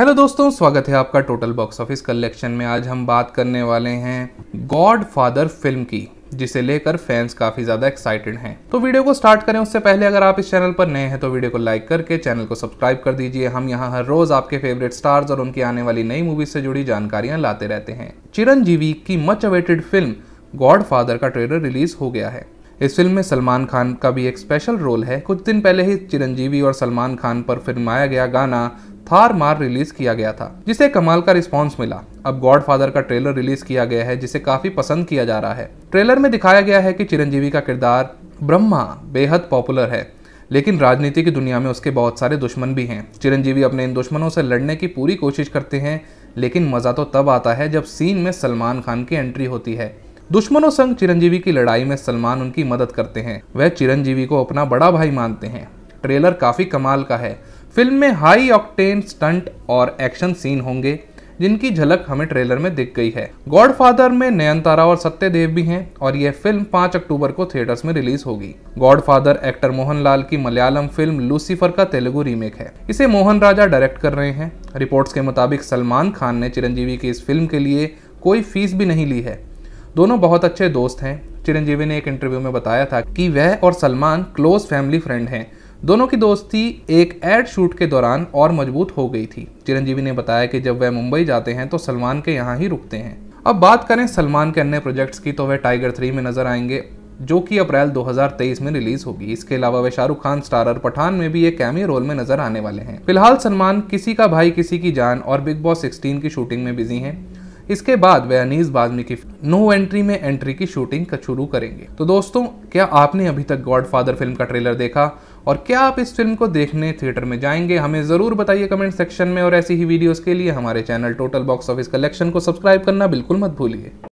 hello दोस्तों स्वागत है आपका टोटल बॉक्स ऑफिस कलेक्शन में आज हम बात करने वाले हैं गॉड फादर फिल्म की जिसे लेकर फैंस काफी ज्यादा एक्साइटेड हैं तो वीडियो को स्टार्ट करें उससे पहले अगर आप इस चैनल पर नए हैं तो वीडियो को लाइक करके चैनल को सब्सक्राइब कर दीजिए हम यहाँ हर रोज आपके फेवरेट स्टार्स और उनकी आने वाली नई मूवीज से जुड़ी जानकारियां लाते रहते हैं चिरंजीवी की much awaited film Godfather का ट्रेलर रिलीज हो गया है इस फिल्म में सलमान खान का भी एक स्पेशल रोल है कुछ दिन पहले ही चिरंजीवी और सलमान खान पर फिल्माया गया गाना थार मार रिलीज किया गया था जिसे कमाल का रिस्पॉन्स मिला अब गॉडफादर का ट्रेलर रिलीज किया गया है जिसे काफी पसंद किया जा रहा है ट्रेलर में दिखाया गया है कि चिरंजीवी का किरदार ब्रह्मा बेहद पॉपुलर है लेकिन राजनीति की दुनिया में उसके बहुत सारे दुश्मन भी हैं चिरंजीवी अपने इन दुश्मनों से लड़ने की पूरी कोशिश करते हैं लेकिन मज़ा तो तब आता है जब सीन में सलमान खान की एंट्री होती है दुश्मनों संग चिरंजीवी की लड़ाई में सलमान उनकी मदद करते हैं वह चिरंजीवी को अपना बड़ा भाई मानते हैं ट्रेलर काफ़ी कमाल का है फिल्म में हाई ऑक्टेन स्टंट और एक्शन सीन होंगे जिनकी झलक हमें ट्रेलर में दिख गई है गॉडफादर में नयनतारा और सत्यदेव भी हैं और यह फिल्म 5 अक्टूबर को थिएटर्स में रिलीज होगी गॉडफादर एक्टर मोहनलाल की मलयालम फिल्म लूसीफर का तेलुगु रीमेक है इसे मोहन राजा डायरेक्ट कर रहे हैं रिपोर्ट्स के मुताबिक सलमान खान ने चिरंजीवी की इस फिल्म के लिए कोई फीस भी नहीं ली है दोनों बहुत अच्छे दोस्त हैं चिरंजीवी ने एक इंटरव्यू में बताया था कि वह और सलमान क्लोज फैमिली फ्रेंड हैं दोनों की दोस्ती एक एड शूट के दौरान और मजबूत हो गई थी चिरंजीवी ने बताया कि जब वह मुंबई जाते हैं तो सलमान के यहाँ ही रुकते हैं अब बात करें सलमान के अन्य प्रोजेक्ट्स की तो वह टाइगर थ्री में नजर आएंगे जो कि अप्रैल 2023 में रिलीज होगी इसके अलावा वे शाहरुख खान स्टारर पठान में भी एक कैमियो रोल में नजर आने वाले हैं फिलहाल सलमान किसी का भाई किसी की जान और बिग बॉस 16 की शूटिंग में बिजी हैं इसके बाद वे अनीस बाजमी की नो एंट्री में एंट्री की शूटिंग शुरू करेंगे तो दोस्तों क्या आपने अभी तक गॉडफादर फिल्म का ट्रेलर देखा और क्या आप इस फिल्म को देखने थिएटर में जाएंगे हमें ज़रूर बताइए कमेंट सेक्शन में और ऐसी ही वीडियोज़ के लिए हमारे channel Total Box Office Collection को सब्सक्राइब करना बिल्कुल मत भूलिए